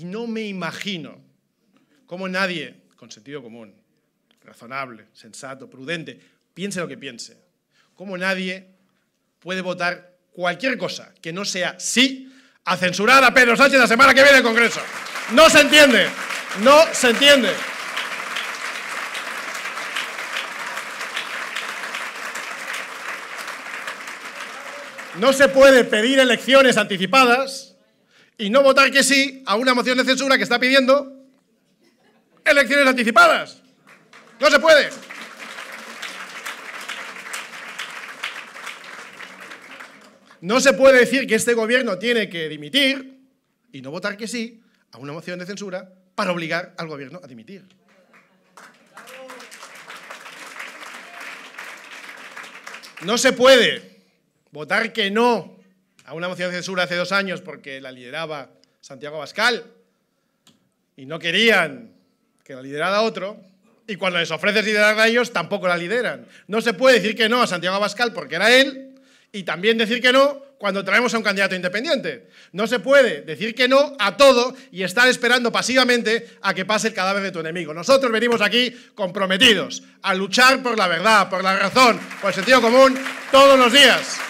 y no me imagino cómo nadie, con sentido común, razonable, sensato, prudente, piense lo que piense, cómo nadie puede votar cualquier cosa que no sea sí a censurar a Pedro Sánchez la semana que viene en Congreso. No se entiende, no se entiende. No se puede pedir elecciones anticipadas y no votar que sí a una moción de censura que está pidiendo elecciones anticipadas. No se puede. No se puede decir que este gobierno tiene que dimitir y no votar que sí a una moción de censura para obligar al gobierno a dimitir. No se puede votar que no a una moción de censura hace dos años porque la lideraba Santiago Abascal y no querían que la liderara otro, y cuando les ofreces liderar a ellos tampoco la lideran. No se puede decir que no a Santiago Abascal porque era él, y también decir que no cuando traemos a un candidato independiente. No se puede decir que no a todo y estar esperando pasivamente a que pase el cadáver de tu enemigo. Nosotros venimos aquí comprometidos a luchar por la verdad, por la razón, por el sentido común todos los días.